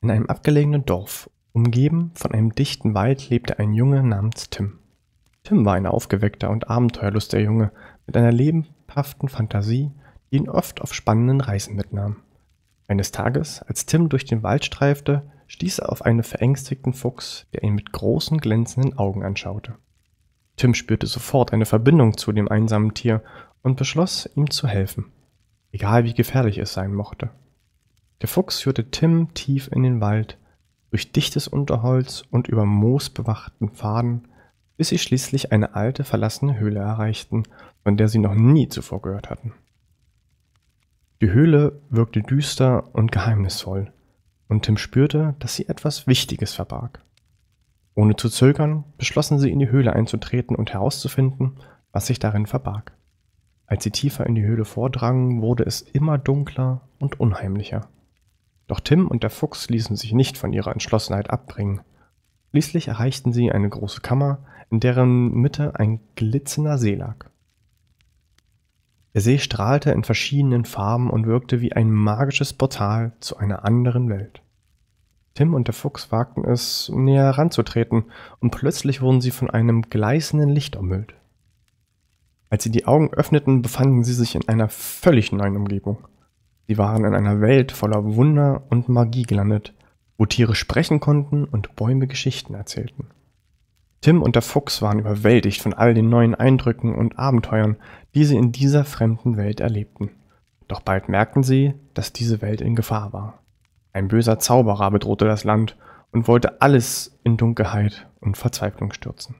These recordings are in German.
In einem abgelegenen Dorf, umgeben von einem dichten Wald, lebte ein Junge namens Tim. Tim war ein aufgeweckter und abenteuerlustiger Junge mit einer lebhaften Fantasie, die ihn oft auf spannenden Reisen mitnahm. Eines Tages, als Tim durch den Wald streifte, stieß er auf einen verängstigten Fuchs, der ihn mit großen glänzenden Augen anschaute. Tim spürte sofort eine Verbindung zu dem einsamen Tier und beschloss, ihm zu helfen, egal wie gefährlich es sein mochte. Der Fuchs führte Tim tief in den Wald, durch dichtes Unterholz und über moosbewachten Pfaden, bis sie schließlich eine alte, verlassene Höhle erreichten, von der sie noch nie zuvor gehört hatten. Die Höhle wirkte düster und geheimnisvoll, und Tim spürte, dass sie etwas Wichtiges verbarg. Ohne zu zögern, beschlossen sie, in die Höhle einzutreten und herauszufinden, was sich darin verbarg. Als sie tiefer in die Höhle vordrangen, wurde es immer dunkler und unheimlicher. Doch Tim und der Fuchs ließen sich nicht von ihrer Entschlossenheit abbringen. Schließlich erreichten sie eine große Kammer, in deren Mitte ein glitzernder See lag. Der See strahlte in verschiedenen Farben und wirkte wie ein magisches Portal zu einer anderen Welt. Tim und der Fuchs wagten es, näher heranzutreten, und plötzlich wurden sie von einem gleißenden Licht umhüllt. Als sie die Augen öffneten, befanden sie sich in einer völlig neuen Umgebung. Sie waren in einer Welt voller Wunder und Magie gelandet, wo Tiere sprechen konnten und Bäume Geschichten erzählten. Tim und der Fuchs waren überwältigt von all den neuen Eindrücken und Abenteuern, die sie in dieser fremden Welt erlebten. Doch bald merkten sie, dass diese Welt in Gefahr war. Ein böser Zauberer bedrohte das Land und wollte alles in Dunkelheit und Verzweiflung stürzen.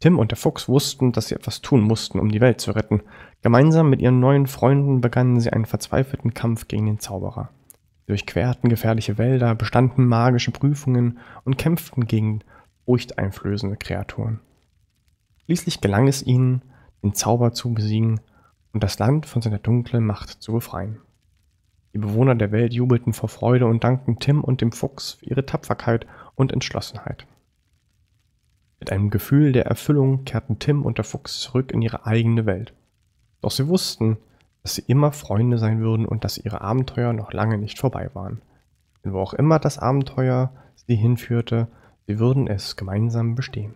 Tim und der Fuchs wussten, dass sie etwas tun mussten, um die Welt zu retten. Gemeinsam mit ihren neuen Freunden begannen sie einen verzweifelten Kampf gegen den Zauberer. Sie durchquerten gefährliche Wälder, bestanden magische Prüfungen und kämpften gegen furchteinflößende Kreaturen. Schließlich gelang es ihnen, den Zauber zu besiegen und das Land von seiner dunklen Macht zu befreien. Die Bewohner der Welt jubelten vor Freude und dankten Tim und dem Fuchs für ihre Tapferkeit und Entschlossenheit. Mit einem Gefühl der Erfüllung kehrten Tim und der Fuchs zurück in ihre eigene Welt. Doch sie wussten, dass sie immer Freunde sein würden und dass ihre Abenteuer noch lange nicht vorbei waren. Denn wo auch immer das Abenteuer sie hinführte, sie würden es gemeinsam bestehen.